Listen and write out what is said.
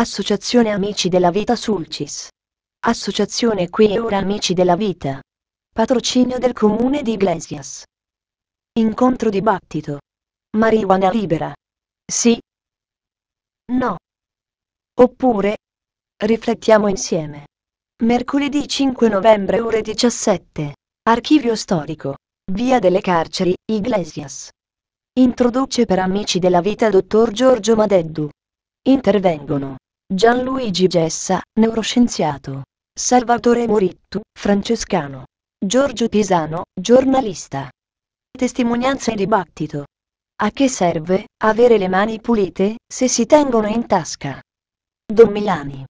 Associazione Amici della Vita Sulcis. Associazione Qui e Ora Amici della Vita. Patrocinio del Comune di Iglesias. Incontro dibattito. Marijuana libera. Sì. No. Oppure. Riflettiamo insieme. Mercoledì 5 novembre ore 17. Archivio storico. Via delle carceri, Iglesias. Introduce per Amici della Vita dottor Giorgio Madeddu. Intervengono. Gianluigi Gessa, neuroscienziato. Salvatore Morittu, francescano. Giorgio Pisano, giornalista. Testimonianza e dibattito. A che serve avere le mani pulite se si tengono in tasca? Don Milani.